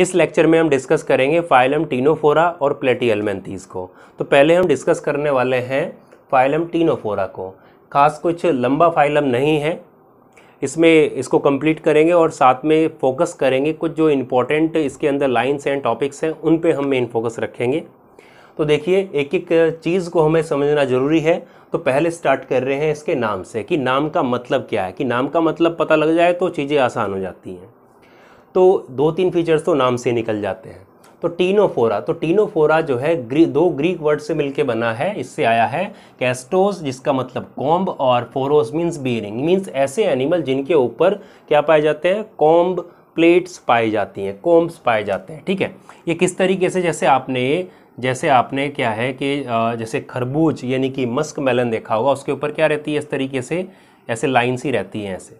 इस लेक्चर में हम डिस्कस करेंगे फाइलम टीनोफोरा और प्लेटियलमेंथीस को तो पहले हम डिस्कस करने वाले हैं फाइलम टीनोफोरा को खास कुछ लंबा फाइलम नहीं है इसमें इसको कंप्लीट करेंगे और साथ में फोकस करेंगे कुछ जो इम्पोर्टेंट इसके अंदर लाइन्स एंड टॉपिक्स हैं उन पे हम मेन फोकस रखेंगे तो देखिए एक एक चीज़ को हमें समझना ज़रूरी है तो पहले स्टार्ट कर रहे हैं इसके नाम से कि नाम का मतलब क्या है कि नाम का मतलब पता लग जाए तो चीज़ें आसान हो जाती हैं तो दो तीन फीचर्स तो नाम से निकल जाते हैं तो टीनोफोरा तो टीनोफोरा जो है ग्री, दो ग्रीक वर्ड से मिलके बना है इससे आया है कैस्टोस जिसका मतलब कॉम्ब और फोरोस मीन्स बीरिंग मीन्स ऐसे एनिमल जिनके ऊपर क्या पाए जाते हैं कॉम्ब प्लेट्स पाई जाती हैं कॉम्ब्स पाए जाते हैं ठीक है ये किस तरीके से जैसे आपने जैसे आपने क्या है कि जैसे खरबूज यानी कि मस्क मेलन देखा होगा उसके ऊपर क्या रहती है इस तरीके से ऐसे लाइन्स ही रहती हैं ऐसे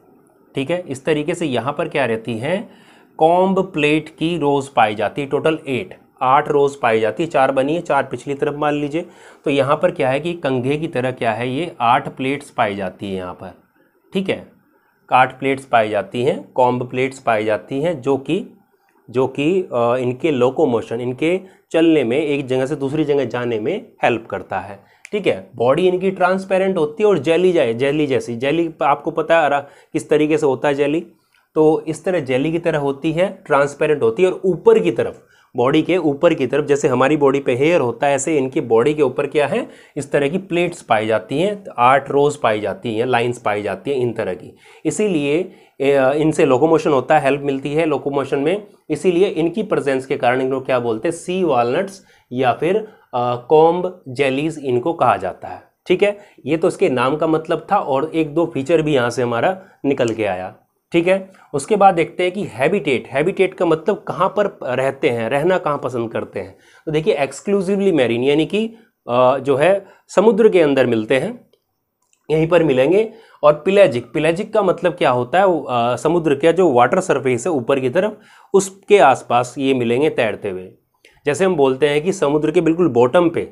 ठीक है इस तरीके से यहाँ पर क्या रहती हैं कॉम्ब प्लेट की रोज़ पाई जाती है टोटल एट आठ रोज़ पाई जाती है चार बनी है चार पिछली तरफ मान लीजिए तो यहाँ पर क्या है कि कंघे की तरह क्या है ये आठ प्लेट्स पाई जाती है यहाँ पर ठीक है आठ प्लेट्स पाई जाती हैं कॉम्ब प्लेट्स पाई जाती हैं जो कि जो कि इनके लोकोमोशन इनके चलने में एक जगह से दूसरी जगह जाने में हेल्प करता है ठीक है बॉडी इनकी ट्रांसपेरेंट होती है और जेली जाए जेली जैसी जेली आपको पता है किस तरीके से होता है जेली तो इस तरह जेली की तरह होती है ट्रांसपेरेंट होती है और ऊपर की तरफ बॉडी के ऊपर की तरफ जैसे हमारी बॉडी पे हेयर होता है ऐसे इनकी बॉडी के ऊपर क्या है इस तरह की प्लेट्स पाई जाती हैं आठ रोज पाई जाती हैं लाइंस पाई जाती हैं इन तरह की इसीलिए इनसे लोकोमोशन होता है हेल्प मिलती है लोकोमोशन में इसीलिए इनकी प्रेजेंस के कारण इनको क्या बोलते हैं सी वॉलट्स या फिर कॉम्ब जेलीज इनको कहा जाता है ठीक है ये तो इसके नाम का मतलब था और एक दो फीचर भी यहाँ से हमारा निकल के आया ठीक है उसके बाद देखते हैं कि हैबिटेट हैबिटेट का मतलब कहाँ पर रहते हैं रहना कहाँ पसंद करते हैं तो देखिए एक्सक्लूसिवली मैरीन यानी कि जो है समुद्र के अंदर मिलते हैं यहीं पर मिलेंगे और पिलेजिक पिलेजिक का मतलब क्या होता है आ, समुद्र का जो वाटर सरफेस है ऊपर की तरफ उसके आसपास ये मिलेंगे तैरते हुए जैसे हम बोलते हैं कि समुद्र के बिल्कुल बॉटम पे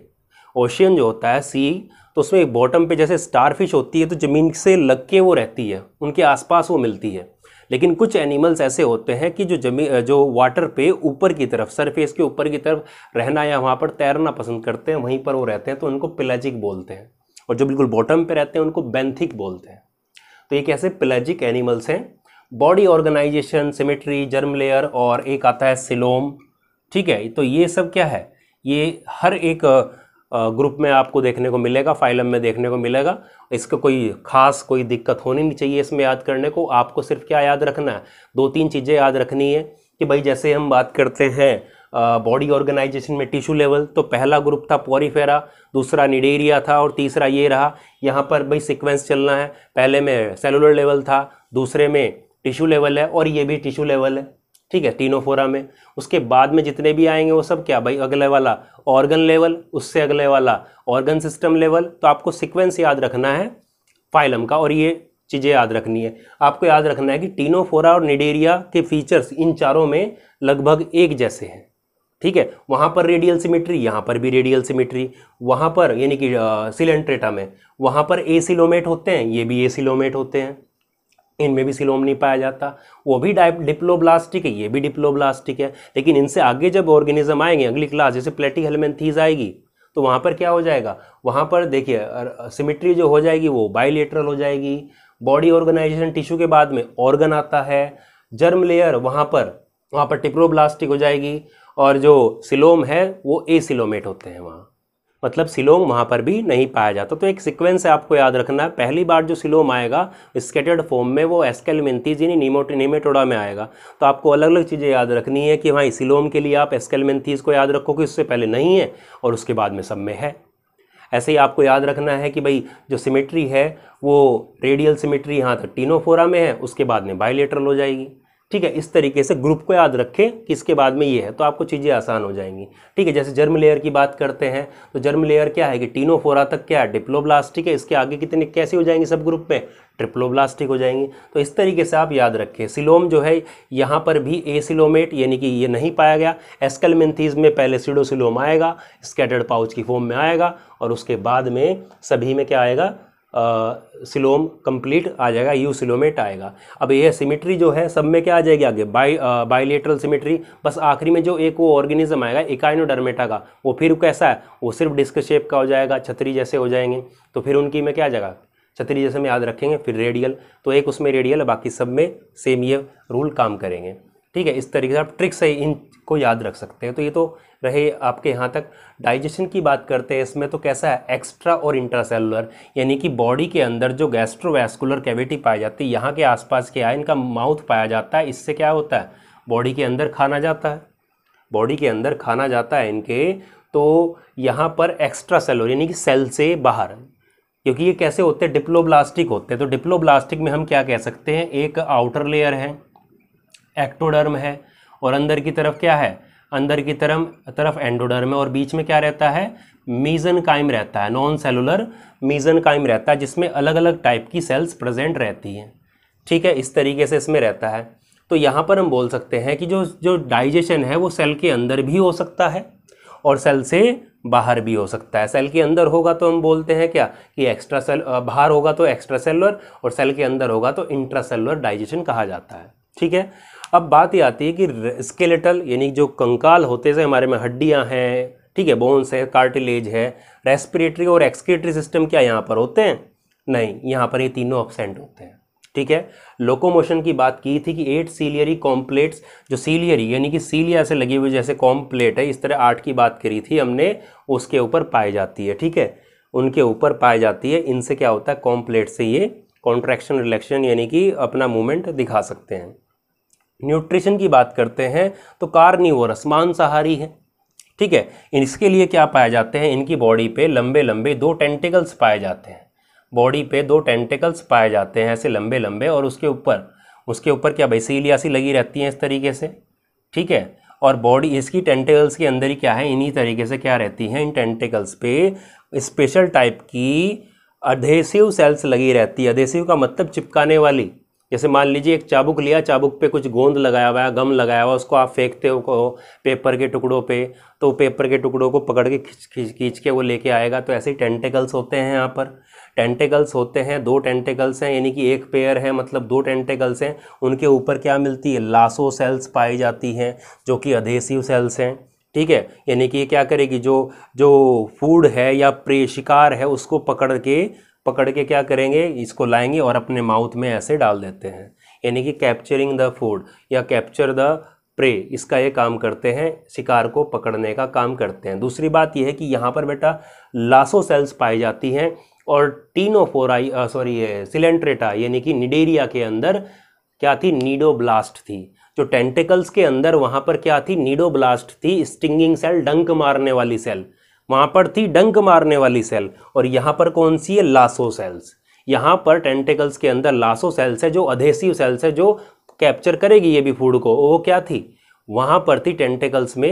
ओशियन जो होता है सी तो उसमें बॉटम पे जैसे स्टार फिश होती है तो ज़मीन से लग के वो रहती है उनके आसपास वो मिलती है लेकिन कुछ एनिमल्स ऐसे होते हैं कि जो जमी जो वाटर पे ऊपर की तरफ सरफेस के ऊपर की तरफ रहना या वहाँ पर तैरना पसंद करते हैं वहीं पर वो रहते हैं तो उनको पिलाजिक बोलते हैं और जो बिल्कुल बॉटम पे रहते हैं उनको बेंथिक बोलते हैं तो ये कैसे पिलाजिक एनिमल्स हैं body organisation symmetry germ layer और एक आता है सिलोम ठीक है तो ये सब क्या है ये हर एक ग्रुप में आपको देखने को मिलेगा फाइलम में देखने को मिलेगा इसका कोई खास कोई दिक्कत होनी नहीं चाहिए इसमें याद करने को आपको सिर्फ क्या याद रखना है दो तीन चीज़ें याद रखनी है कि भाई जैसे हम बात करते हैं बॉडी ऑर्गेनाइजेशन में टिश्यू लेवल तो पहला ग्रुप था पोरीफेरा दूसरा निडेरिया था और तीसरा ये रहा यहाँ पर भाई सिक्वेंस चलना है पहले में सेलुलर लेवल था दूसरे में टिश्यू लेवल है और ये भी टिश्यू लेवल है ठीक है तीनों फोरा में उसके बाद में जितने भी आएंगे वो सब क्या भाई अगले वाला ऑर्गन लेवल उससे अगले वाला ऑर्गन सिस्टम लेवल तो आपको सिक्वेंस याद रखना है फाइलम का और ये चीज़ें याद रखनी है आपको याद रखना है कि टीनोफोरा और निडेरिया के फीचर्स इन चारों में लगभग एक जैसे हैं ठीक है वहाँ पर रेडियल सिमेट्री यहाँ पर भी रेडियल सिमेट्री वहाँ पर यानी कि सिलेंट्रेटा में वहाँ पर एसिलोमेट होते हैं ये भी एसिलोमेट होते हैं इनमें भी सिलोम नहीं पाया जाता वो भी डिप्लोब्लास्टिक है ये भी डिप्लोब्लास्टिक है लेकिन इनसे आगे जब ऑर्गेनिज्म आएंगे अगली क्लास जैसे प्लेटी हेलमेंथीज आएगी तो वहाँ पर क्या हो जाएगा वहाँ पर देखिए सिमिट्री जो हो जाएगी वो बाइलेटरल हो जाएगी बॉडी ऑर्गेनाइजेशन टिश्यू के बाद में ऑर्गन आता है जर्म लेयर वहाँ पर वहाँ पर टिप्रोब्लास्टिक हो जाएगी और जो सिलोम है वो ए सिलोमेट होते हैं वहाँ मतलब सिलोम वहाँ पर भी नहीं पाया जाता तो एक सीक्वेंस है आपको याद रखना है पहली बार जो सिलोम आएगा स्केटेड फॉर्म में वो एस्केल मेंथीज यानी नीमोट नीमेटोडा में आएगा तो आपको अलग अलग चीज़ें याद रखनी है कि हाँ सिलोम के लिए आप एस्केल मेंथीज को याद रखो कि उससे पहले नहीं है और उसके बाद में सब में है ऐसे ही आपको याद रखना है कि भाई जो सिमेट्री है वो रेडियल सिमेट्री यहाँ तक टीनोफोरा में है उसके बाद में बायोलेटरल हो जाएगी ठीक है इस तरीके से ग्रुप को याद रखें कि इसके बाद में ये है तो आपको चीज़ें आसान हो जाएंगी ठीक है जैसे जर्म लेयर की बात करते हैं तो जर्म लेयर क्या है कि टीनोफोरा तक क्या है डिप्लोब्लास्टिक है इसके आगे कितने कैसे हो जाएंगे सब ग्रुप में ट्रिप्लोब्लास्टिक हो जाएंगी तो इस तरीके से आप याद रखें सिलोम जो है यहाँ पर भी ए सिलोमेट यानी कि ये नहीं पाया गया एस्कलमेंथीज में पहले सीडोसिलोम आएगा स्केटर्ड पाउच की फॉर्म में आएगा और उसके बाद में सभी में क्या आएगा सिलोम कंप्लीट आ जाएगा यू सिलोमेट आएगा अब ये सिमेट्री जो है सब में क्या आ जाएगी आगे बाई बाइलेटरल सिमेट्री बस आखिरी में जो एक वो ऑर्गेनिज्म आएगा इकाइनोडर्मेटा का वो फिर कैसा है वो सिर्फ डिस्क शेप का हो जाएगा छतरी जैसे हो जाएंगे तो फिर उनकी में क्या आ जाएगा छतरी जैसे हम याद रखेंगे फिर रेडियल तो एक उसमें रेडियल बाकी सब में सेम ये रूल काम करेंगे ठीक है इस तरीके से आप ट्रिक से इनको याद रख सकते हैं तो ये तो रहे आपके यहाँ तक डाइजेशन की बात करते हैं इसमें तो कैसा है एक्स्ट्रा और इंट्रासेलुलर यानी कि बॉडी के अंदर जो गैस्ट्रोवैस्कुलर कैविटी पाई जाती है यहाँ के आसपास क्या है इनका माउथ पाया जाता है इससे क्या होता है बॉडी के अंदर खाना जाता है बॉडी के अंदर खाना जाता है इनके तो यहाँ पर एक्स्ट्रा सेलुलर यानी कि सेल से बाहर क्योंकि ये कैसे होते हैं डिप्लोब्लास्टिक होते हैं तो डिप्लोब्लास्टिक में हम क्या कह सकते हैं एक आउटर लेयर है एक्टोडर्म है और अंदर की तरफ क्या है अंदर की तरफ तरफ एंडोडर्म है और बीच में क्या रहता है मीजन कायम रहता है नॉन सेलुलर मीजन कायम रहता है जिसमें अलग अलग टाइप की सेल्स प्रेजेंट रहती हैं ठीक है इस तरीके से इसमें रहता है तो यहाँ पर हम बोल सकते हैं कि जो जो डाइजेशन है वो सेल के अंदर भी हो सकता है और सेल से बाहर भी हो सकता है सेल के अंदर होगा तो हम बोलते हैं क्या कि एक्स्ट्रा सेल बाहर होगा तो एक्स्ट्रा सेलुलर और सेल के अंदर होगा तो इंट्रा सेलुलर डाइजेशन कहा जाता है ठीक है अब बात ये आती है कि स्केलेटल यानी जो कंकाल होते से हमारे में हड्डियाँ हैं ठीक है बोन्स है कार्टिलेज है रेस्पिरेटरी और एक्सक्रेटरी सिस्टम क्या यहाँ पर होते हैं नहीं यहाँ पर ये तीनों ऑप्सेंट होते हैं ठीक है लोकोमोशन की बात की थी कि एट सीलियरी कॉम्प्लेट्स जो सीलियरी यानी कि सीलिया से लगी हुई जैसे कॉम्प्लेट है इस तरह आठ की बात करी थी हमने उसके ऊपर पाई जाती है ठीक है उनके ऊपर पाई जाती है इनसे क्या होता है कॉम्प्लेट से ये कॉन्ट्रैक्शन रिलेक्शन यानी कि अपना मूवमेंट दिखा सकते हैं न्यूट्रिशन की बात करते हैं तो कार्निवोरस मांसाहारी है ठीक है इसके लिए क्या पाए जाते हैं इनकी बॉडी पे लंबे लंबे दो टेंटिकल्स पाए जाते हैं बॉडी पे दो टेंटिकल्स पाए जाते हैं ऐसे लंबे लंबे और उसके ऊपर उसके ऊपर क्या बैसीलियासी लगी रहती हैं इस तरीके से ठीक है और बॉडी इसकी टेंटिकल्स के अंदर ही क्या है इन्हीं तरीके से क्या रहती हैं इन टेंटिकल्स पे स्पेशल टाइप की अधेसिव सेल्स लगी रहती है अधेसिव का मतलब चिपकाने वाली जैसे मान लीजिए एक चाबुक लिया चाबुक पे कुछ गोंद लगाया हुआ है गम लगाया हुआ उसको आप फेंकते हो पेपर के टुकड़ों पे तो पेपर के टुकड़ों को पकड़ के खींच खींच खींच के वो लेके आएगा तो ऐसे ही टेंटेकल्स होते हैं यहाँ पर टेंटेकल्स होते हैं दो टेंटेकल्स हैं यानी कि एक पेयर है मतलब दो टेंटेकल्स हैं उनके ऊपर क्या मिलती है लासो सेल्स पाई जाती हैं जो कि अधेसिव सेल्स हैं ठीक है यानी कि ये क्या करेगी जो जो फूड है या प्रे शिकार है उसको पकड़ के पकड़ के क्या करेंगे इसको लाएंगे और अपने माउथ में ऐसे डाल देते हैं यानी कि कैप्चरिंग द फूड या कैप्चर द प्रे इसका ये काम करते हैं शिकार को पकड़ने का काम करते हैं दूसरी बात यह है कि यहाँ पर बेटा लासो सेल्स पाई जाती हैं और टीनोफोराई सॉरी ये सिलेंट्रेटा यानी कि निडेरिया के अंदर क्या थी नीडोब्लास्ट थी जो टेंटिकल्स के अंदर वहाँ पर क्या थी नीडोब्लास्ट थी स्टिंगिंग सेल डंक मारने वाली सेल वहाँ पर थी डंक मारने वाली सेल और यहाँ पर कौन सी है लासो सेल्स यहाँ पर टेंटेकल्स के अंदर लासो सेल्स है जो अधेसिव सेल्स है जो कैप्चर करेगी ये भी फूड को वो क्या थी वहाँ पर थी टेंटेकल्स में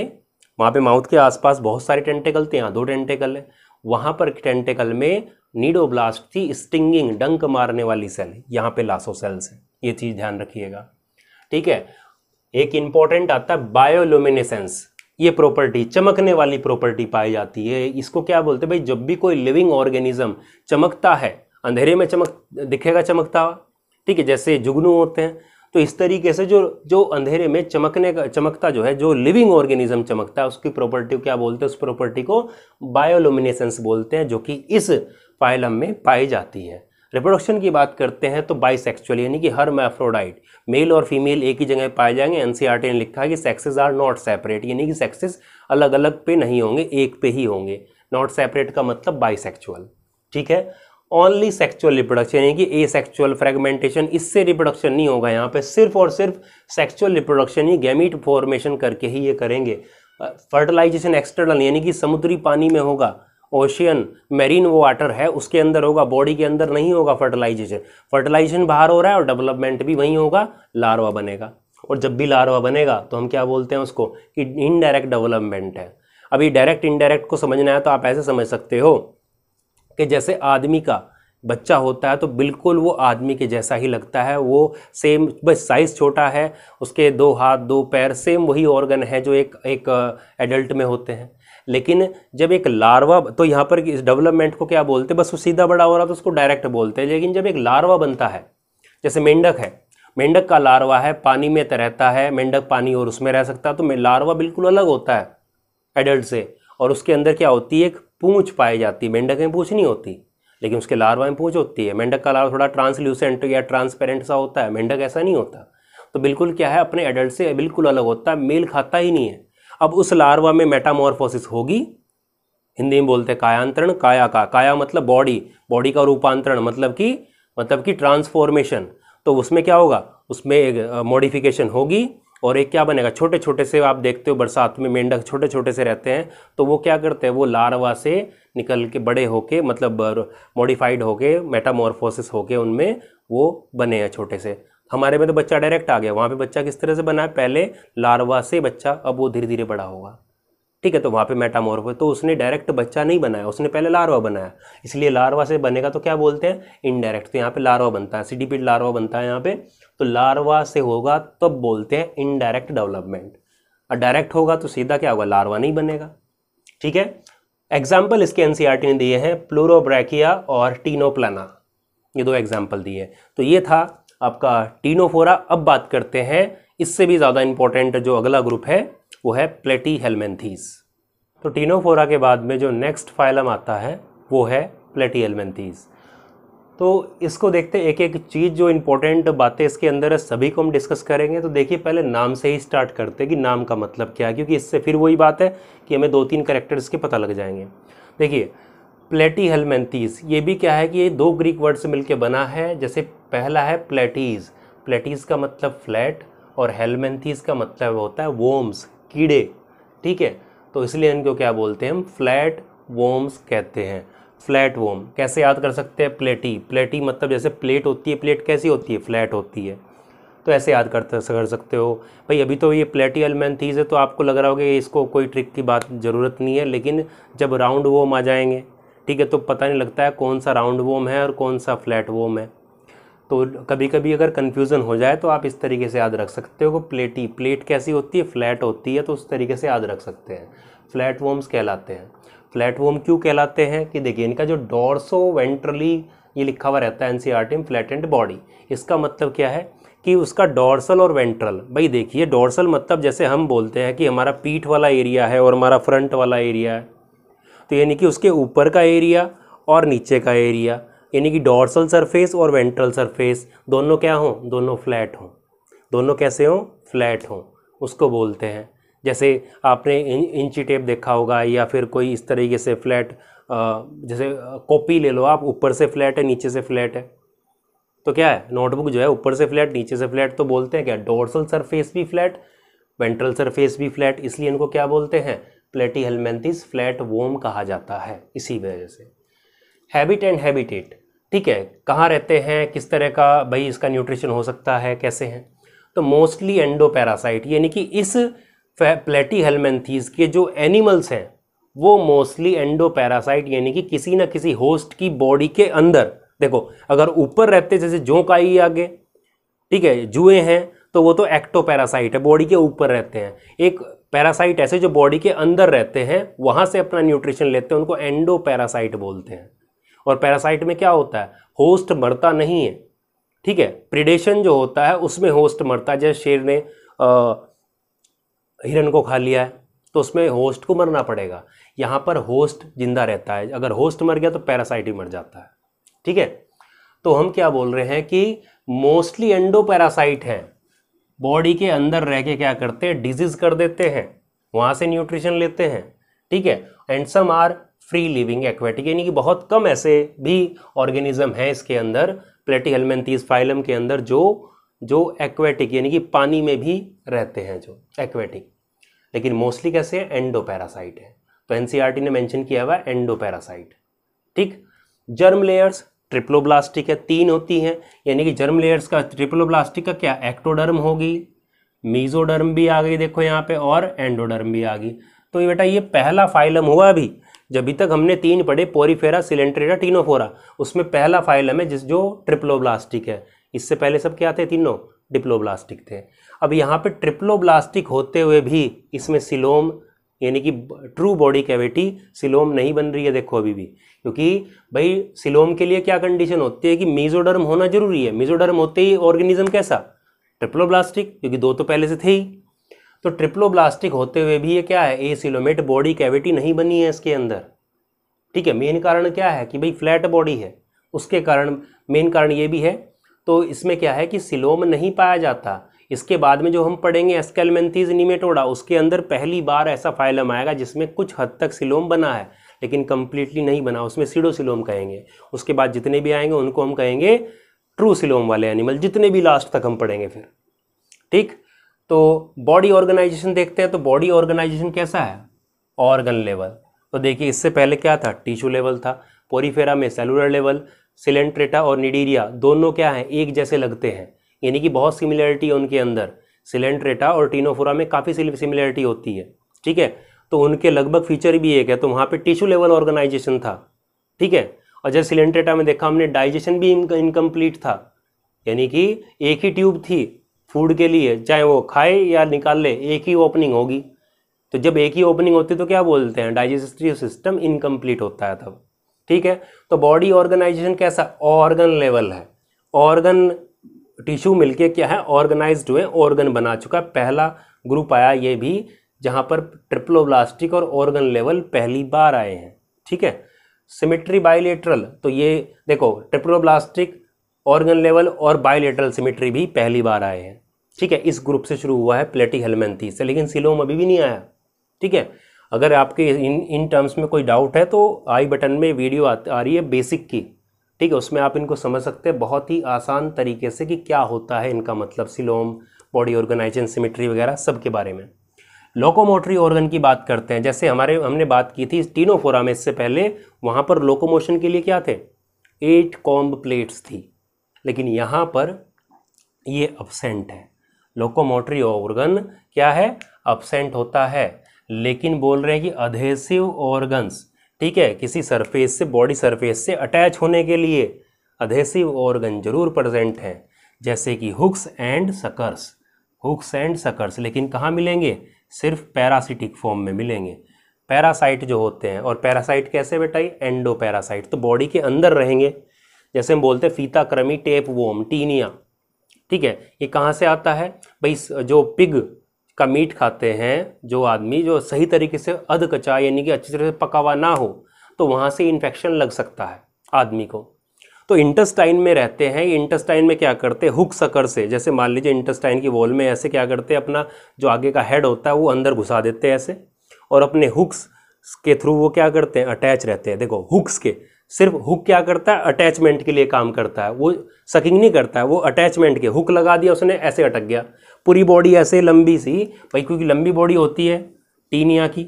वहाँ पे माउथ के आसपास बहुत सारे टेंटिकल थे यहाँ दो टेंटेकल है वहाँ पर टेंटेकल में नीडोब्लास्ट थी स्टिंगिंग डंक मारने वाली सेल यहाँ पे लासो सेल्स है ये चीज़ ध्यान रखिएगा ठीक है एक इंपॉर्टेंट आता है बायोलुमिनेसेंस ये प्रॉपर्टी चमकने वाली प्रॉपर्टी पाई जाती है इसको क्या बोलते हैं भाई जब भी कोई लिविंग ऑर्गेनिज्म चमकता है अंधेरे में चमक दिखेगा चमकता ठीक है जैसे जुगनू होते हैं तो इस तरीके से जो जो अंधेरे में चमकने का चमकता जो है जो लिविंग ऑर्गेनिज्म चमकता है उसकी प्रॉपर्टी को क्या बोलते हैं उस प्रॉपर्टी को बायोलोमिनेसेंस बोलते हैं जो कि इस फाइलम में पाई जाती है रिप्रोडक्शन की बात करते हैं तो सेक्चुअल यानी कि हर मैफ्रोडाइट मेल और फीमेल एक ही जगह पाए जाएंगे एनसीईआरटी e ने लिखा है कि सेक्सेस आर नॉट सेपरेट यानी कि सेक्सेस अलग अलग पे नहीं होंगे एक पे ही होंगे नॉट सेपरेट का मतलब बाइसेक्चुअल ठीक है ओनली सेक्चुअल रिप्रोडक्शन यानी कि ए सेक्चुअल फ्रेगमेंटेशन इससे रिप्रोडक्शन नहीं होगा यहाँ पे सिर्फ और सिर्फ सेक्चुअल रिप्रोडक्शन ही गैमिट फॉर्मेशन करके ही ये करेंगे फर्टिलाइजेशन एक्सटर्नल यानी कि समुद्री पानी में होगा ओशियन मेरीन वाटर है उसके अंदर होगा बॉडी के अंदर नहीं होगा फर्टिलाइजेशन फर्टिलाइजेशन बाहर हो रहा है और डेवलपमेंट भी वहीं होगा लार्वा बनेगा और जब भी लार्वा बनेगा तो हम क्या बोलते हैं उसको कि इनडायरेक्ट डेवलपमेंट है अभी डायरेक्ट इनडायरेक्ट को समझना है तो आप ऐसे समझ सकते हो कि जैसे आदमी का बच्चा होता है तो बिल्कुल वो आदमी के जैसा ही लगता है वो सेम बस साइज़ छोटा है उसके दो हाथ दो पैर सेम वही ऑर्गन है जो एक एक एडल्ट में होते हैं लेकिन जब एक लार्वा तो यहाँ पर इस डेवलपमेंट को क्या बोलते हैं बस वो सीधा बड़ा हो रहा तो उसको डायरेक्ट बोलते हैं लेकिन जब एक लार्वा बनता है जैसे मेंढक है मेंढक का लार्वा है पानी में रहता है मेंढक पानी और उसमें रह सकता है तो लार्वा बिल्कुल अलग होता है एडल्ट से और उसके अंदर क्या होती है एक पूँछ पाई जाती है मेंढक में पूँछ नहीं होती लेकिन उसके लार्वा में पूँछ होती है मेंढक का लार्वा थोड़ा ट्रांसल्यूसेंट या ट्रांसपेरेंट सा होता है मेंढक ऐसा नहीं होता तो बिल्कुल क्या है अपने एडल्ट से बिल्कुल अलग होता है मेल खाता ही नहीं है अब उस लार्वा में मेटामॉर्फोसिस होगी हिंदी में बोलते हैं कायांतरण काया का काया मतलब बॉडी बॉडी का रूपांतरण मतलब कि मतलब कि ट्रांसफॉर्मेशन तो उसमें क्या होगा उसमें एक मॉडिफिकेशन होगी और एक क्या बनेगा छोटे छोटे से आप देखते हो बरसात में मेंढक छोटे छोटे से रहते हैं तो वो क्या करते हैं वो लार्वा से निकल के बड़े होके मतलब मॉडिफाइड होके मेटामॉर्फोसिस होके उनमें वो बने हैं छोटे से हमारे में तो बच्चा डायरेक्ट आ गया वहाँ पे बच्चा किस तरह से बना है पहले लार्वा से बच्चा अब वो धीरे धीरे बड़ा होगा ठीक है तो वहाँ पे मेटामोर तो उसने डायरेक्ट बच्चा नहीं बनाया उसने पहले लार्वा बनाया इसलिए लार्वा से बनेगा तो क्या बोलते हैं इनडायरेक्ट तो यहाँ पे लार्वा बनता है सीडीपीड लार्वा बनता है यहाँ पे तो लार्वा से होगा तब तो बोलते हैं इनडायरेक्ट डेवलपमेंट और डायरेक्ट होगा तो सीधा क्या होगा लार्वा नहीं बनेगा ठीक है एग्जाम्पल इसके एन e ने दिए हैं प्लोरोब्रैकिया और टीनोप्लाना ये दो एग्जाम्पल दिए तो ये था आपका टीनोफोरा अब बात करते हैं इससे भी ज़्यादा इम्पोर्टेंट जो अगला ग्रुप है वो है प्लेटी हेलमेंथीस तो टीनोफोरा के बाद में जो नेक्स्ट फाइलम आता है वो है प्लेटी हेलमेंथीस तो इसको देखते एक एक चीज़ जो इम्पोर्टेंट बातें इसके अंदर है सभी को हम डिस्कस करेंगे तो देखिए पहले नाम से ही स्टार्ट करते हैं कि नाम का मतलब क्या है क्योंकि इससे फिर वही बात है कि हमें दो तीन करेक्टर्स के पता लग जाएंगे देखिए प्लेटी हेलमेंथीस ये भी क्या है कि ये दो ग्रीक वर्ड से मिलकर बना है जैसे पहला है प्लेटीज प्लेटीज का मतलब फ्लैट और हेलमेंथीस का मतलब होता है वोम्स कीड़े ठीक है तो इसलिए इनको क्या बोलते हैं हम फ्लैट वोम्स कहते हैं फ्लैट वोम कैसे याद कर सकते हैं प्लेटी प्लेटी मतलब जैसे प्लेट होती है प्लेट कैसी होती है फ्लैट होती है तो ऐसे याद कर सकते हो भाई अभी तो ये प्लेटी एलमेंथीज है तो आपको लग रहा होगा इसको कोई ट्रिक की बात ज़रूरत नहीं है लेकिन जब राउंड वोम आ जाएंगे ठीक है तो पता नहीं लगता है कौन सा राउंड वोम है और कौन सा फ्लैट वोम है तो कभी कभी अगर कन्फ्यूज़न हो जाए तो आप इस तरीके से याद रख सकते हो प्लेटी प्लेट कैसी होती है फ्लैट होती है तो उस तरीके से याद रख सकते हैं फ्लैट वोम्स कहलाते हैं फ्लैट वोम क्यों कहलाते हैं कि देखिए इनका जो डॉर्सो वेंट्रली ये लिखा हुआ रहता है एन में फ्लैट एंड बॉडी इसका मतलब क्या है कि उसका डोरसल और वेंट्रल भाई देखिए डोरसल मतलब जैसे हम बोलते हैं कि हमारा पीठ वाला एरिया है और हमारा फ्रंट वाला एरिया है तो यानी कि उसके ऊपर का एरिया और नीचे का एरिया यानी कि डॉर्सल सरफेस और वेंट्रल सरफेस दोनों क्या हों दोनों फ्लैट हों दोनों कैसे हों फ्लैट हों उसको बोलते हैं जैसे आपने इंची टेप देखा होगा या फिर कोई इस तरीके से फ्लैट जैसे कॉपी ले लो आप ऊपर से फ्लैट है नीचे से फ्लैट है तो क्या है नोटबुक जो है ऊपर से फ्लैट नीचे से फ्लैट तो बोलते हैं क्या डोर्सल सरफेस भी फ्लैट वेंट्रल सरफेस भी फ्लैट इसलिए इनको क्या बोलते हैं प्लेटी हेलमेंथिस फ्लैट वोम कहा जाता है इसी वजह से हैबिट एंड हैबिटेट ठीक है कहाँ रहते हैं किस तरह का भाई इसका न्यूट्रिशन हो सकता है कैसे हैं तो मोस्टली एंडो पैरासाइट यानी कि इस प्लेटी हेलमेंथीज के जो एनिमल्स हैं वो मोस्टली एंडो पैरासाइट यानी कि किसी ना किसी होस्ट की बॉडी के अंदर देखो अगर ऊपर रहते जैसे जोंक आई आगे ठीक है जुए हैं तो वो तो एक्टो पैरासाइट है बॉडी के ऊपर रहते हैं एक पैरासाइट ऐसे जो बॉडी के अंदर रहते हैं वहाँ से अपना न्यूट्रिशन लेते हैं उनको एंडो पैरासाइट बोलते हैं और पैरासाइट में क्या होता है होस्ट मरता नहीं है ठीक है प्रिडेशन जो होता है उसमें होस्ट मरता है जैसे शेर ने हिरन को खा लिया है तो उसमें होस्ट को मरना पड़ेगा यहाँ पर होस्ट जिंदा रहता है अगर होस्ट मर गया तो पैरासाइट ही मर जाता है ठीक है तो हम क्या बोल रहे हैं कि मोस्टली एंडो पैरासाइट हैं बॉडी के अंदर रह के क्या करते हैं डिजीज कर देते हैं वहां से न्यूट्रिशन लेते हैं ठीक है and some are free living aquatic यानी कि बहुत कम ऐसे भी ऑर्गेनिज्म हैं इसके अंदर प्लेटी हेलमेंथीज फाइलम के अंदर जो जो एक्वेटिक यानी कि पानी में भी रहते हैं जो एक्वेटिक लेकिन मोस्टली कैसे है एंडोपैरासाइट है तो एनसीआरटी e ने मेंशन किया हुआ एंडोपैरासाइट ठीक जर्म लेयर्स ट्रिप्लोब्लास्टिक है तीन होती हैं यानी कि जर्म लेयर्स का ट्रिप्लोब्लास्टिक का क्या एक्टोडर्म होगी मीजोडर्म भी आ गई देखो यहाँ पे और एंडोडर्म भी आ गई तो ये बेटा ये पहला फाइलम हुआ अभी जब तक हमने तीन पढ़े पोरीफेरा सिलेंट्रेरा टीनोफोरा उसमें पहला फाइलम है जिस जो ट्रिप्लोब्लास्टिक है इससे पहले सब क्या थे तीनों डिप्लोब्लास्टिक थे अब यहाँ पे ट्रिप्लोब्लास्टिक होते हुए भी इसमें सिलोम यानी कि ट्रू बॉडी कैविटी सिलोम नहीं बन रही है देखो अभी भी क्योंकि भाई सिलोम के लिए क्या कंडीशन होती है कि मीजोडर्म होना जरूरी है मीजोडर्म होते ही ऑर्गेनिज्म कैसा ट्रिप्लोब्लास्टिक क्योंकि दो तो पहले से थे ही तो ट्रिप्लोब्लास्टिक होते हुए भी ये क्या है ए सिलोमेट बॉडी कैविटी नहीं बनी है इसके अंदर ठीक है मेन कारण क्या है कि भाई फ्लैट बॉडी है उसके कारण मेन कारण ये भी है तो इसमें क्या है कि सिलोम नहीं पाया जाता इसके बाद में जो हम पढ़ेंगे एस्केलमेंथीज निमेटोडा उसके अंदर पहली बार ऐसा फाइलम आएगा जिसमें कुछ हद तक सिलोम बना है लेकिन कंप्लीटली नहीं बना उसमें सीडोसिलोम कहेंगे उसके बाद जितने भी आएंगे उनको हम कहेंगे ट्रू सिलोम वाले एनिमल जितने भी लास्ट तक हम पढ़ेंगे फिर ठीक तो बॉडी ऑर्गेनाइजेशन देखते हैं तो बॉडी ऑर्गेनाइजेशन कैसा है ऑर्गन लेवल तो देखिए इससे पहले क्या था टिश्यू लेवल था पोरीफेरा में सेलुलर लेवल सिलेंट्रेटा और निडीरिया दोनों क्या हैं एक जैसे लगते हैं यानी कि बहुत सिमिलैरिटी है उनके अंदर सिलेंट्रेटा और टीनोफोरा में काफ़ी सिमिलैरिटी होती है ठीक है तो उनके लगभग फीचर भी एक है तो वहाँ पे टिश्यू लेवल ऑर्गेनाइजेशन था ठीक है और जैसे सिलेंट्रेटा में देखा हमने डाइजेशन भी इनकम्प्लीट था यानी कि एक ही ट्यूब थी फूड के लिए चाहे वो खाए या निकाल ले एक ही ओपनिंग होगी तो जब एक ही ओपनिंग होती है तो क्या बोलते हैं डाइजेस्टिव सिस्टम इनकम्प्लीट होता है तब ठीक है तो बॉडी ऑर्गेनाइजेशन कैसा ऑर्गन लेवल है ऑर्गन टिश्यू मिलके क्या है ऑर्गेनाइज्ड हुए ऑर्गन बना चुका पहला ग्रुप आया ये भी जहाँ पर ट्रिप्लोब्लास्टिक और ऑर्गन लेवल पहली बार आए हैं ठीक है सिमिट्री बाइलेटरल तो ये देखो ट्रिप्लोब्लास्टिक ऑर्गन लेवल और बायोलेटरल सिमिट्री भी पहली बार आए हैं ठीक है इस ग्रुप से शुरू हुआ है प्लेटी हेलमेंथी से लेकिन सिलोम अभी भी नहीं आया ठीक है अगर आपके इन इन टर्म्स में कोई डाउट है तो आई बटन में वीडियो आ, आ रही है बेसिक की ठीक है उसमें आप इनको समझ सकते हैं बहुत ही आसान तरीके से कि क्या होता है इनका मतलब सिलोम बॉडी ऑर्गेनाइजेशन सिमिट्री वगैरह सब के बारे में लोकोमोटरी ऑर्गन की बात करते हैं जैसे हमारे हमने बात की थी टीनोफोरा में इससे पहले वहाँ पर लोकोमोशन के लिए क्या थे एट कॉम्ब प्लेट्स थी लेकिन यहाँ पर ये अपसेंट है लोकोमोटरी ऑर्गन क्या है अपसेंट होता है लेकिन बोल रहे हैं कि अधेसिव ऑर्गन्स ठीक है किसी सरफेस से बॉडी सरफेस से अटैच होने के लिए अधेसिव ऑर्गन जरूर प्रेजेंट हैं जैसे कि hooks and suckers hooks and suckers लेकिन कहाँ मिलेंगे सिर्फ पैरासिटिक फॉर्म में मिलेंगे पैरासाइट जो होते हैं और पैरासाइट कैसे बेटाई एंडो पैरासाइट तो बॉडी के अंदर रहेंगे जैसे हम बोलते हैं फीता क्रमी टेप वोम टीनिया ठीक है ये कहाँ से आता है भाई जो पिग का मीट खाते हैं जो आदमी जो सही तरीके से अध कचा यानी कि अच्छी तरह से पका हुआ ना हो तो वहाँ से इन्फेक्शन लग सकता है आदमी को तो इंटेस्टाइन में रहते हैं इंटेस्टाइन में क्या करते हैं हुक सकर से जैसे मान लीजिए इंटेस्टाइन की वॉल में ऐसे क्या करते हैं अपना जो आगे का हेड होता है वो अंदर घुसा देते हैं ऐसे और अपने हुक्स के थ्रू वो क्या करते हैं अटैच रहते हैं देखो हुक्स के सिर्फ हुक क्या करता है अटैचमेंट के लिए काम करता है वो सकिंग नहीं करता है वो अटैचमेंट के हुक लगा दिया उसने ऐसे अटक गया पूरी बॉडी ऐसे लंबी सी भाई क्योंकि लंबी बॉडी होती है टीनिया की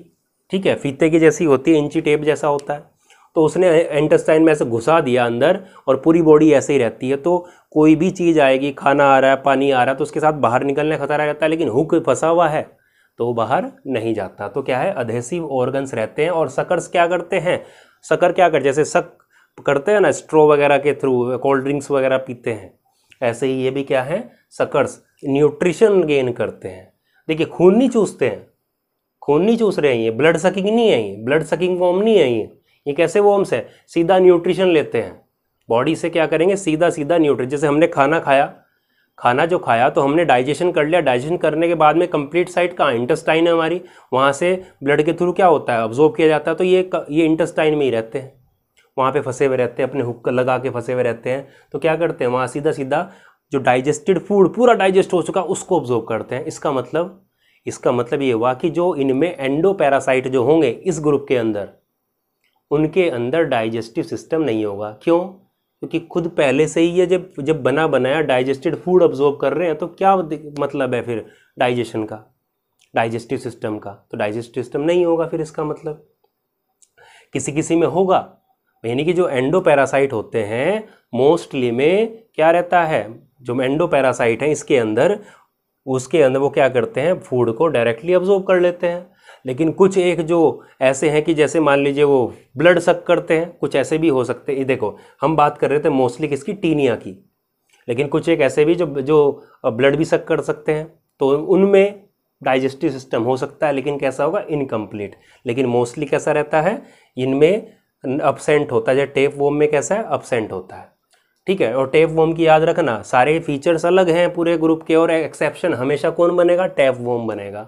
ठीक है फीते की जैसी होती है इंची टेप जैसा होता है तो उसने इंटेस्टाइन में ऐसे घुसा दिया अंदर और पूरी बॉडी ऐसे ही रहती है तो कोई भी चीज़ आएगी खाना आ रहा है पानी आ रहा है तो उसके साथ बाहर निकलने खतरा रहता है लेकिन हुक फंसा हुआ है तो वो बाहर नहीं जाता तो क्या है अधेसिव ऑर्गन्स रहते हैं और सकर्स क्या करते हैं सकर क्या कर जैसे सक करते हैं ना स्ट्रो वगैरह के थ्रू कोल्ड ड्रिंक्स वगैरह पीते हैं ऐसे ही ये भी क्या है सकर्स न्यूट्रिशन गेन करते हैं देखिए खून नहीं चूसते हैं खून नहीं चूस रहे हैं ये ब्लड सकिंग नहीं है ये ब्लड सकिंग वॉम नहीं है ये ये कैसे वॉम्स है सीधा न्यूट्रिशन लेते हैं बॉडी से क्या करेंगे सीधा सीधा न्यूट्रिशन जैसे हमने खाना खाया खाना जो खाया तो हमने डाइजेशन कर लिया डाइजेशन करने के बाद में कंप्लीट साइट का इंटेस्टाइन है हमारी वहाँ से ब्लड के थ्रू क्या होता है ऑब्जॉर्व किया जाता है तो ये ये इंटेस्टाइन में ही रहते हैं वहाँ पे फंसे हुए रहते हैं अपने हुक्का लगा के फंसे हुए रहते हैं तो क्या करते हैं वहाँ सीधा सीधा जो डाइजेस्टेड फूड पूरा डाइजेस्ट हो चुका उसको ऑब्जॉर्व करते हैं इसका मतलब इसका मतलब ये हुआ कि जो इनमें एंडो पैरासाइट जो होंगे इस ग्रुप के अंदर उनके अंदर डाइजेस्टिव सिस्टम नहीं होगा क्यों क्योंकि खुद पहले से ही ये जब जब बना बनाया डाइजेस्टेड फूड ऑब्जॉर्व कर रहे हैं तो क्या मतलब है फिर डाइजेशन का डाइजेस्टिव सिस्टम का तो डाइजेस्टिव सिस्टम नहीं होगा फिर इसका मतलब किसी किसी में होगा यानी कि जो एंडो पैरासाइट होते हैं मोस्टली में क्या रहता है जो एंडोपैरासाइट हैं इसके अंदर उसके अंदर वो क्या करते हैं फूड को डायरेक्टली ऑब्जॉर्व कर लेते हैं लेकिन कुछ एक जो ऐसे हैं कि जैसे मान लीजिए वो ब्लड सक करते हैं कुछ ऐसे भी हो सकते हैं देखो हम बात कर रहे थे मोस्टली किसकी टीनिया की लेकिन कुछ एक ऐसे भी जो जो ब्लड भी सक कर सकते हैं तो उनमें डाइजेस्टिव सिस्टम हो सकता है लेकिन कैसा होगा इनकम्प्लीट लेकिन मोस्टली कैसा रहता है इनमें अपसेंट होता है जैसे टेप वोम में कैसा है अपसेंट होता है ठीक है और टैप वॉम की याद रखना सारे फीचर्स अलग हैं पूरे ग्रुप के और एक्सेप्शन हमेशा कौन बनेगा टैप वॉम बनेगा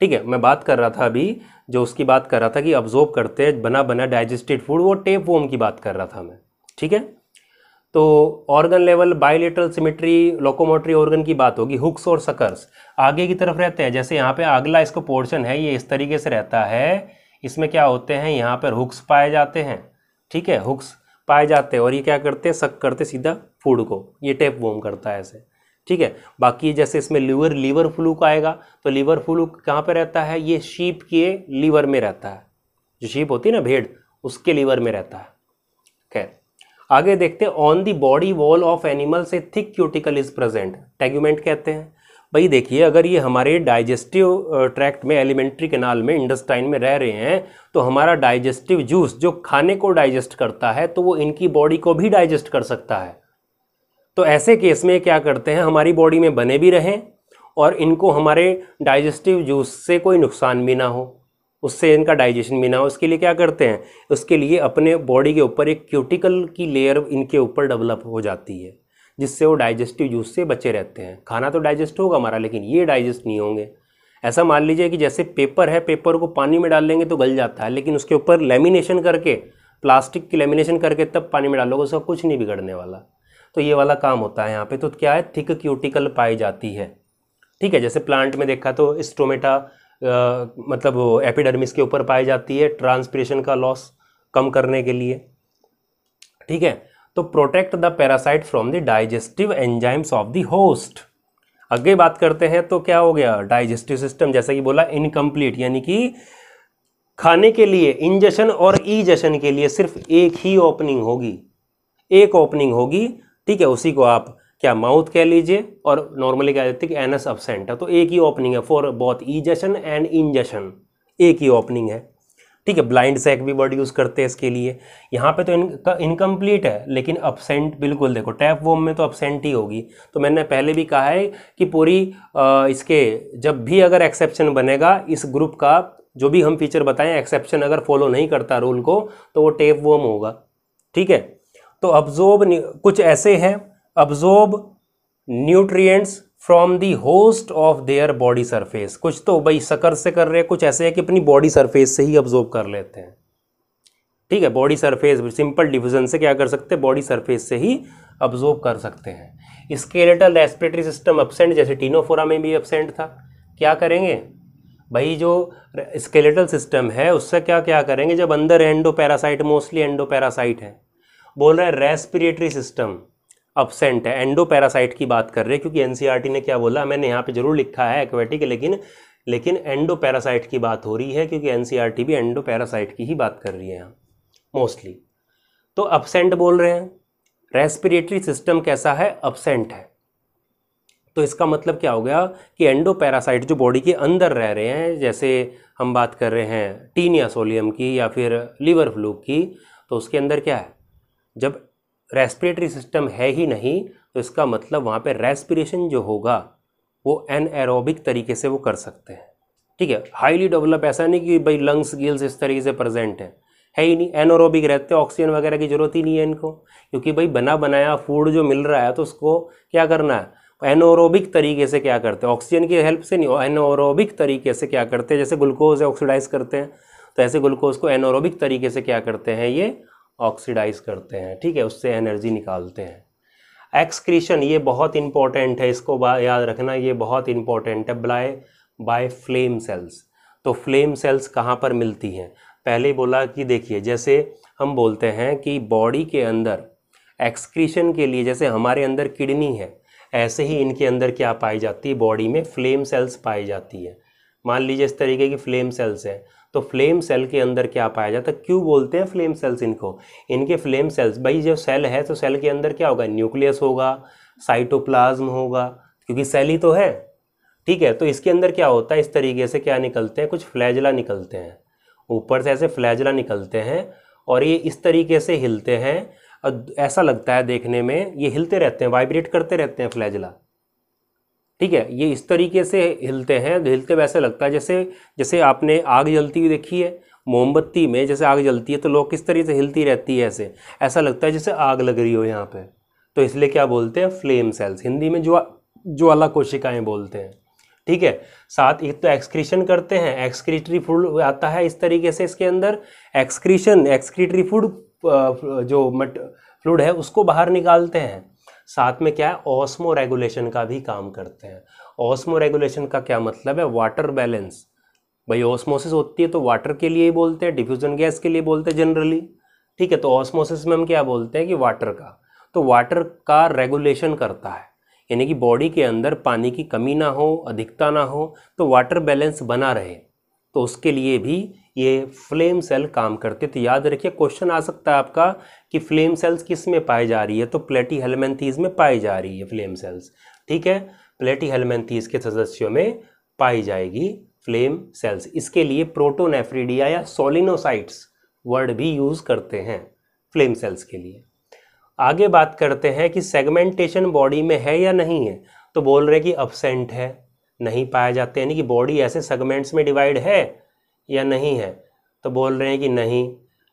ठीक है मैं बात कर रहा था अभी जो उसकी बात कर रहा था कि ऑब्जॉर्व करते बना बना डाइजेस्टेड फूड वो टेप वॉम की बात कर रहा था मैं ठीक है तो organ level bilateral symmetry locomotory organ की बात होगी हुक्स और सकर्स आगे की तरफ रहते हैं जैसे यहाँ पे अगला इसको पोर्शन है ये इस तरीके से रहता है इसमें क्या होते हैं यहाँ पर हुक्स पाए जाते हैं ठीक है हुक्स पाए जाते हैं और ये क्या करते हैं सक करते सीधा फूड को ये टेप वोम करता है ऐसे ठीक है बाकी जैसे इसमें लीवर लीवर फ्लू का आएगा तो लीवर फ्लू कहाँ पे रहता है ये शीप के लीवर में रहता है जो शीप होती है ना भेड़ उसके लीवर में रहता है खैर आगे देखते हैं on the body wall of animals a thick cuticle is present tegument कहते हैं भाई देखिए अगर ये हमारे डाइजेस्टिव ट्रैक्ट में एलिमेंट्री केनाल में इंडस्टाइन में रह रहे हैं तो हमारा डाइजेस्टिव जूस जो खाने को डाइजेस्ट करता है तो वो इनकी बॉडी को भी डाइजेस्ट कर सकता है तो ऐसे केस में क्या करते हैं हमारी बॉडी में बने भी रहें और इनको हमारे डाइजेस्टिव जूस से कोई नुकसान भी ना हो उससे इनका डाइजेशन भी ना हो उसके लिए क्या करते हैं उसके लिए अपने बॉडी के ऊपर एक क्यूटिकल की लेयर इनके ऊपर डेवलप हो जाती है जिससे वो डाइजेस्टिव जूस से बचे रहते हैं खाना तो डाइजेस्ट होगा हमारा लेकिन ये डाइजेस्ट नहीं होंगे ऐसा मान लीजिए कि जैसे पेपर है पेपर को पानी में डाल लेंगे तो गल जाता है लेकिन उसके ऊपर लेमिनेशन करके प्लास्टिक की लेमिनेशन करके तब पानी में डालोगे उसका कुछ नहीं बिगड़ने वाला तो ये वाला काम होता है यहाँ पे तो क्या है थिक क्यूटिकल पाई जाती है ठीक है जैसे प्लांट में देखा तो स्टोमेटा मतलब एपिडर्मिस के ऊपर पाई जाती है ट्रांसपरेशन का लॉस कम करने के लिए ठीक है तो protect the parasite from the digestive enzymes of the host आगे बात करते हैं तो क्या हो गया डाइजेस्टिव सिस्टम जैसा कि बोला इनकम्प्लीट यानी कि खाने के लिए इंजेशन और ईजेशन के लिए सिर्फ एक ही ओपनिंग होगी एक ओपनिंग होगी ठीक है उसी को आप क्या माउथ कह लीजिए और नॉर्मली कह देते हैं कि एनस अबसेंट है तो एक ही ओपनिंग है for both egestion and ingestion एक ही ओपनिंग है ठीक है ब्लाइंड सेक भी वर्ड यूज़ करते हैं इसके लिए यहाँ पे तो इनका इनकम्प्लीट है लेकिन अपसेंट बिल्कुल देखो टैप वोम में तो अपसेंट ही होगी तो मैंने पहले भी कहा है कि पूरी इसके जब भी अगर एक्सेप्शन बनेगा इस ग्रुप का जो भी हम फीचर बताएं एक्सेप्शन अगर फॉलो नहीं करता रूल को तो वो टेप वोम होगा ठीक है तो अब्जोब कुछ ऐसे हैं absorb nutrients from the host of their body surface कुछ तो भाई सकर से कर रहे हैं कुछ ऐसे है कि अपनी बॉडी सरफेस से ही ऑब्जॉर्व कर लेते हैं ठीक है बॉडी सरफेस सिंपल डिवीजन से क्या कर सकते हैं बॉडी सरफेस से ही ऑब्जॉर्व कर सकते हैं स्केलेटल रेस्पिरेटरी सिस्टम अपसेंट जैसे टीनोफोरा में भी अपसेंट था क्या करेंगे भाई जो स्केलेटल सिस्टम है उससे क्या क्या करेंगे जब अंदर endoparasite mostly endoparasite है बोल रहे हैं रेस्पिरेटरी सिस्टम अपसेंट है एंडो पैरासाइट की बात कर रहे हैं क्योंकि एनसीईआरटी ने क्या बोला मैंने यहाँ पे जरूर लिखा है एक्वेटिक लेकिन लेकिन एंडो पैरासाइट की बात हो रही है क्योंकि एनसीईआरटी भी एंडो पैरासाइट की ही बात कर रही है यहाँ मोस्टली तो अपसेंट बोल रहे हैं रेस्पिरेटरी सिस्टम कैसा है अपसेंट है तो इसका मतलब क्या हो गया कि एंडो पैरासाइट जो बॉडी के अंदर रह रहे हैं जैसे हम बात कर रहे हैं टीनिया सोलियम की या फिर लीवर फ्लू की तो उसके अंदर क्या है जब रेस्पिरेटरी सिस्टम है ही नहीं तो इसका मतलब वहाँ पे रेस्पिरेशन जो होगा वो एन एरोबिक तरीके से वो कर सकते हैं ठीक है हाईली डेवलप ऐसा नहीं कि भाई लंग्स गिल्स इस तरीके से प्रेजेंट है है ही नहीं एनोरोबिक रहते हैं ऑक्सीजन वगैरह की ज़रूरत ही नहीं है इनको क्योंकि भाई बना बनाया फूड जो मिल रहा है तो उसको क्या करना है एनोरोबिक तरीके से क्या करते हैं ऑक्सीजन की हेल्प से नहीं एनोरोबिक तरीके से क्या करते हैं जैसे ग्लूकोज ऑक्सीडाइज करते हैं तो ऐसे ग्लूकोज को एनोरोबिक तरीके से क्या करते हैं ये ऑक्सीडाइज करते हैं ठीक है उससे एनर्जी निकालते हैं एक्सक्रीशन ये बहुत इंपॉर्टेंट है इसको याद रखना ये बहुत इंपॉर्टेंट है ब्लाय बाय फ्लेम सेल्स तो फ्लेम सेल्स कहाँ पर मिलती हैं पहले बोला कि देखिए जैसे हम बोलते हैं कि बॉडी के अंदर एक्सक्रीशन के लिए जैसे हमारे अंदर किडनी है ऐसे ही इनके अंदर क्या पाई जाती है बॉडी में फ्लेम सेल्स पाई जाती है मान लीजिए इस तरीके की फ्लेम सेल्स हैं तो फ्लेम सेल के अंदर क्या पाया जाता है क्यों बोलते हैं फ्लेम सेल्स इनको इनके फ्लेम सेल्स भाई जो सेल है तो सेल के अंदर क्या होगा न्यूक्लियस होगा साइटोप्लाज्म होगा क्योंकि सेल ही तो है ठीक है तो इसके अंदर क्या होता है इस तरीके से क्या निकलते हैं कुछ फ्लैजला निकलते हैं ऊपर से ऐसे फ्लैजला निकलते हैं और ये इस तरीके से हिलते हैं और ऐसा लगता है देखने में ये हिलते रहते हैं वाइब्रेट करते रहते हैं फ्लैजला ठीक है ये इस तरीके से हिलते हैं हिलते वैसे लगता है जैसे जैसे आपने आग जलती हुई देखी है मोमबत्ती में जैसे आग जलती है तो लोग किस तरीके से हिलती रहती है ऐसे ऐसा लगता है जैसे आग लग रही हो यहाँ पे तो इसलिए क्या बोलते हैं फ्लेम सेल्स हिंदी में जो जो अलग कोशिकाएं बोलते हैं ठीक है साथ एक तो एक्सक्रीशन करते हैं एक्सक्रीटरी फूड आता है इस तरीके से इसके अंदर एक्सक्रीशन एक्सक्रीटरी फूड जो मट फ्लूड है उसको बाहर निकालते हैं साथ में क्या है ऑस्मो रेगुलेशन का भी काम करते हैं ऑस्मो रेगुलेशन का क्या मतलब है वाटर बैलेंस भाई ऑस्मोसिस होती है तो वाटर के लिए ही बोलते हैं डिफ्यूजन गैस के लिए बोलते हैं जनरली ठीक है तो ऑस्मोसिस में हम क्या बोलते हैं कि वाटर का तो वाटर का रेगुलेशन करता है यानी कि बॉडी के अंदर पानी की कमी ना हो अधिकता ना हो तो वाटर बैलेंस बना रहे तो उसके लिए भी ये फ्लेम सेल काम करते तो याद रखिए क्वेश्चन आ सकता है आपका कि फ्लेम सेल्स किस में पाई जा रही है तो प्लेटी हेलमेंथीज में पाई जा रही है फ्लेम सेल्स ठीक है प्लेटी हेलमेंथीज के सदस्यों में पाई जाएगी फ्लेम सेल्स इसके लिए प्रोटोनेफ्रीडिया या सोलिनोसाइट्स वर्ड भी यूज़ करते हैं फ्लेम सेल्स के लिए आगे बात करते हैं कि सेगमेंटेशन बॉडी में है या नहीं है तो बोल रहे कि अपसेंट है नहीं पाए जाते यानी कि बॉडी ऐसे सेगमेंट्स में डिवाइड है या नहीं है तो बोल रहे हैं कि नहीं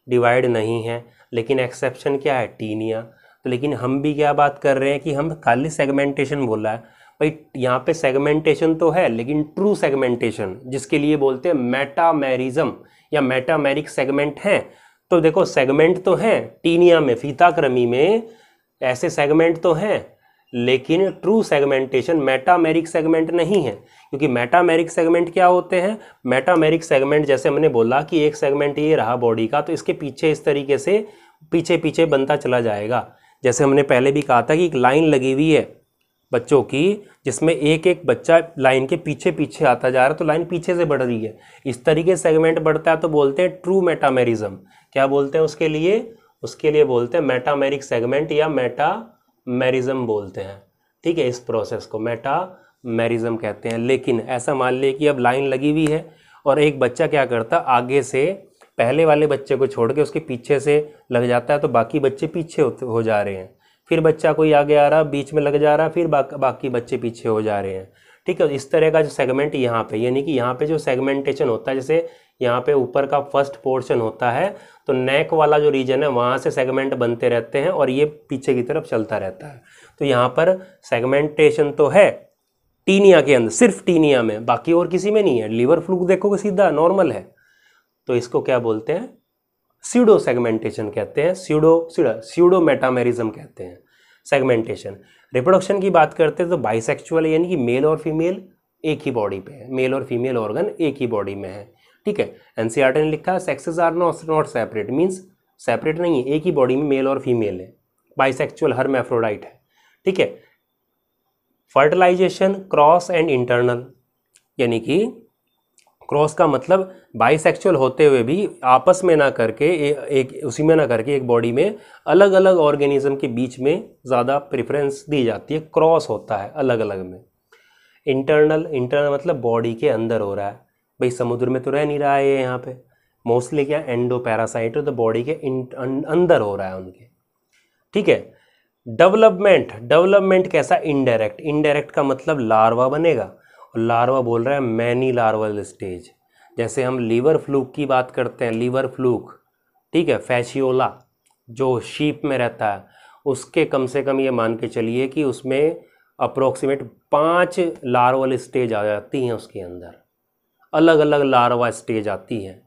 डिवाइड नहीं है लेकिन एक्सेप्शन क्या है टीनिया तो लेकिन हम भी क्या बात कर रहे हैं कि हम खाली सेगमेंटेशन बोल रहा है भाई यहाँ पे सेगमेंटेशन तो है लेकिन ट्रू सेगमेंटेशन जिसके लिए बोलते हैं मेटामेरिज्म या मेटामेरिक सेगमेंट हैं तो देखो सेगमेंट तो, तो हैं टीनिया में फीताक्रमी में ऐसे सेगमेंट तो हैं लेकिन ट्रू सेगमेंटेशन मेटामेरिक सेगमेंट नहीं है क्योंकि मेटामेरिक सेगमेंट क्या होते हैं मेटामेरिक सेगमेंट जैसे हमने बोला कि एक सेगमेंट ये रहा बॉडी का तो इसके पीछे इस तरीके से पीछे पीछे बनता चला जाएगा जैसे हमने पहले भी कहा था कि एक लाइन लगी हुई है बच्चों की जिसमें एक एक बच्चा लाइन के पीछे पीछे आता जा रहा है तो लाइन पीछे से बढ़ रही है इस तरीके सेगमेंट बढ़ता है तो बोलते हैं ट्रू मेटामेरिज्म क्या बोलते हैं उसके लिए उसके लिए बोलते हैं मेटामेरिक सेगमेंट या मेटा मैरिज्म बोलते हैं ठीक है इस प्रोसेस को मेटा मैरिज्म कहते हैं लेकिन ऐसा मान लिए कि अब लाइन लगी हुई है और एक बच्चा क्या करता आगे से पहले वाले बच्चे को छोड़ के उसके पीछे से लग जाता है तो बाकी बच्चे पीछे हो जा रहे हैं फिर बच्चा कोई आगे आ रहा बीच में लग जा रहा फिर बा, बाकी बच्चे पीछे हो जा रहे हैं ठीक है इस तरह का जो सेगमेंट यहाँ पे यानी कि यहाँ पे जो सेगमेंटेशन होता है जैसे यहाँ पे ऊपर का फर्स्ट पोर्शन होता है तो नेक वाला जो रीजन है वहाँ से सेगमेंट बनते रहते हैं और ये पीछे की तरफ चलता रहता है तो यहाँ पर सेगमेंटेशन तो है टीनिया के अंदर सिर्फ टीनिया में बाकी और किसी में नहीं है लीवर फ्लूक देखोगे सीधा नॉर्मल है तो इसको क्या बोलते हैं सीडो सेगमेंटेशन कहते हैं सीडो सीडा सीडो मेटामेरिज्म कहते हैं सेगमेंटेशन रिप्रोडक्शन की बात करते हैं तो बाइसेक्चुअल यानी कि मेल और फीमेल एक ही बॉडी पे है मेल और फीमेल ऑर्गन एक ही बॉडी में है ठीक है एनसीआरटी ने लिखा है sexes are not not separate means separate नहीं है एक ही बॉडी में मेल और फीमेल है बाइसेक्चुअल हर मेफ्रोडाइट है ठीक है फर्टिलाइजेशन क्रॉस एंड इंटरनल यानी कि क्रॉस का मतलब बाइसेक्चुअल होते हुए भी आपस में ना करके ए, एक उसी में ना करके एक बॉडी में अलग अलग ऑर्गेनिज्म के बीच में ज़्यादा प्रेफरेंस दी जाती है क्रॉस होता है अलग अलग में इंटरनल इंटरनल मतलब बॉडी के अंदर हो रहा है भाई समुद्र में तो रह नहीं रहा है ये यहाँ पे मोस्टली क्या एंडो पैरासाइट तो बॉडी के अं, अंदर हो रहा है उनके ठीक है डेवलपमेंट डेवलपमेंट कैसा इनडायरेक्ट इनडायरेक्ट का मतलब लार्वा बनेगा और लार्वा बोल रहा है मैनी लार्वल स्टेज जैसे हम लीवर फ्लूक की बात करते हैं लीवर फ्लूक ठीक है फैशियोला जो शीप में रहता है उसके कम से कम ये मान के चलिए कि उसमें अप्रोक्सीमेट पाँच लार्वल स्टेज आ जाती हैं उसके अंदर अलग अलग लार्वा स्टेज आती है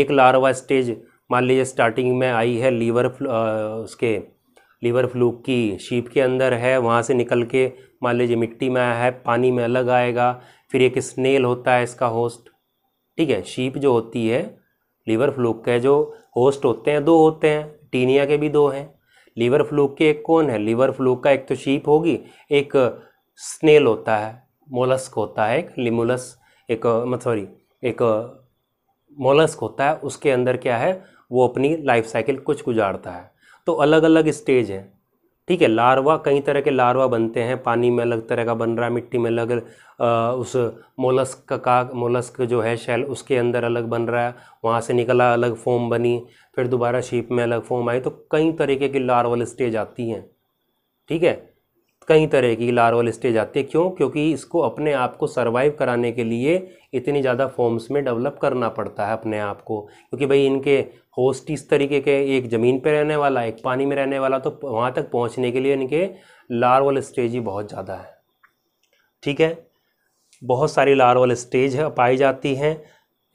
एक लार्वा स्टेज मान लीजिए स्टार्टिंग में आई है लीवर उसके लीवर फ्लू की शीप के अंदर है वहाँ से निकल के मान लीजिए मिट्टी में आया है पानी में अलग आएगा फिर एक स्नेल होता है इसका होस्ट ठीक है शीप जो होती है लीवर फ्लू के जो होस्ट होते हैं दो होते हैं टीनिया के भी दो हैं लीवर फ्लू के एक कौन है लीवर फ्लू का एक तो शीप होगी एक स्नेल होता है मोलस्क होता है एक लिमुलस एक मत सॉरी एक मोलस्क होता है उसके अंदर क्या है वो अपनी लाइफ साइकिल कुछ गुजारता है तो अलग अलग स्टेज है ठीक है लार्वा कई तरह के लार्वा बनते हैं पानी में अलग तरह का बन रहा है मिट्टी में अलग उस मोलस्क का मोलस्क जो है शैल उसके अंदर अलग बन रहा है वहाँ से निकला अलग फॉर्म बनी फिर दोबारा शीप में अलग फॉर्म आई तो कई तरीके की लार्वल स्टेज आती हैं ठीक है कई तरह की लार्वल स्टेज आती है क्यों क्योंकि इसको अपने आप को सर्वाइव कराने के लिए इतनी ज़्यादा फॉर्म्स में डेवलप करना पड़ता है अपने आप को क्योंकि भाई इनके होस्ट इस तरीके के एक ज़मीन पर रहने वाला एक पानी में रहने वाला तो वहाँ तक पहुँचने के लिए इनके लार्वल स्टेज ही बहुत ज़्यादा है ठीक है बहुत सारी लार्वल स्टेज पाई जाती हैं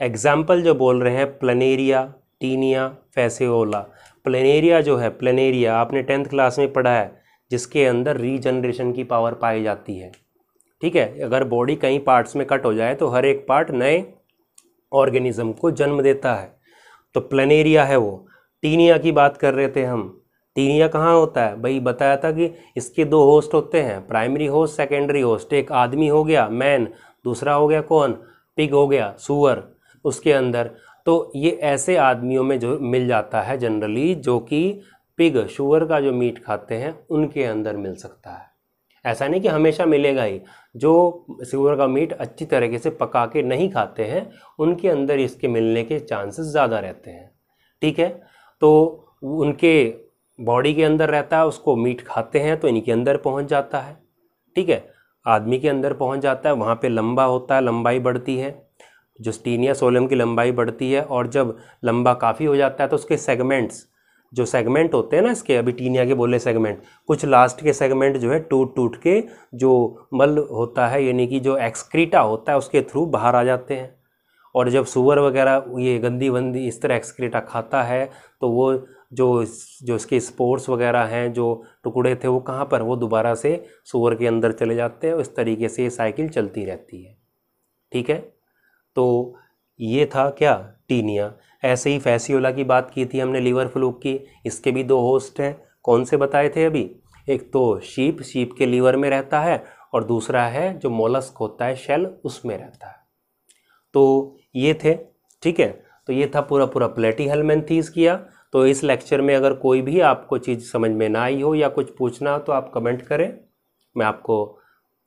एग्जाम्पल जो बोल रहे हैं प्लेनेरिया टीनिया फैसेओला प्लेनेरिया जो है प्लेनेरिया आपने टेंथ क्लास में पढ़ा है जिसके अंदर रीजनरेशन की पावर पाई जाती है ठीक है अगर बॉडी कई पार्ट्स में कट हो जाए तो हर एक पार्ट नए ऑर्गेनिज्म को जन्म देता है तो प्लेनेरिया है वो टीनिया की बात कर रहे थे हम टीनिया कहाँ होता है भाई बताया था कि इसके दो होस्ट होते हैं प्राइमरी होस्ट सेकेंडरी होस्ट एक आदमी हो गया मैन दूसरा हो गया कौन पिग हो गया सुअर उसके अंदर तो ये ऐसे आदमियों में जो मिल जाता है जनरली जो कि पिग शुगर का जो मीट खाते हैं उनके अंदर मिल सकता है ऐसा नहीं कि हमेशा मिलेगा ही जो शुगर का मीट अच्छी तरीके से पका के नहीं खाते हैं उनके अंदर इसके मिलने के चांसेस ज़्यादा रहते हैं ठीक है तो उनके बॉडी के अंदर रहता है उसको मीट खाते हैं तो इनके अंदर पहुंच जाता है ठीक है आदमी के अंदर पहुंच जाता है वहाँ पे लंबा होता है लंबाई बढ़ती है जो स्टीनिया सोलम की लंबाई बढ़ती है और जब लंबा काफ़ी हो जाता है तो उसके सेगमेंट्स जो सेगमेंट होते हैं ना इसके अभी टीनिया के बोले सेगमेंट कुछ लास्ट के सेगमेंट जो है टूट टूट के जो मल होता है यानी कि जो एक्सक्रीटा होता है उसके थ्रू बाहर आ जाते हैं और जब सुअर वगैरह ये गंदी वंदी इस तरह एक्सक्रीटा खाता है तो वो जो जो इसके स्पोर्ट्स वगैरह हैं जो टुकड़े थे वो कहाँ पर वो दोबारा से सुअर के अंदर चले जाते हैं इस तरीके से ये साइकिल चलती रहती है ठीक है तो ये था क्या टीनिया ऐसे ही फैसियोला की बात की थी हमने लीवर फ्लूक की इसके भी दो होस्ट हैं कौन से बताए थे अभी एक तो शीप शीप के लीवर में रहता है और दूसरा है जो मोलस्क होता है शेल उसमें रहता है तो ये थे ठीक है तो ये था पूरा पूरा प्लेटी हेलमेंथीज किया तो इस लेक्चर में अगर कोई भी आपको चीज़ समझ में ना आई हो या कुछ पूछना हो तो आप कमेंट करें मैं आपको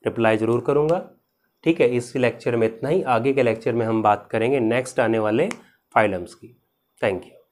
रिप्लाई ज़रूर करूँगा ठीक है इस लेक्चर में इतना ही आगे के लेक्चर में हम बात करेंगे नेक्स्ट आने वाले phylums thank you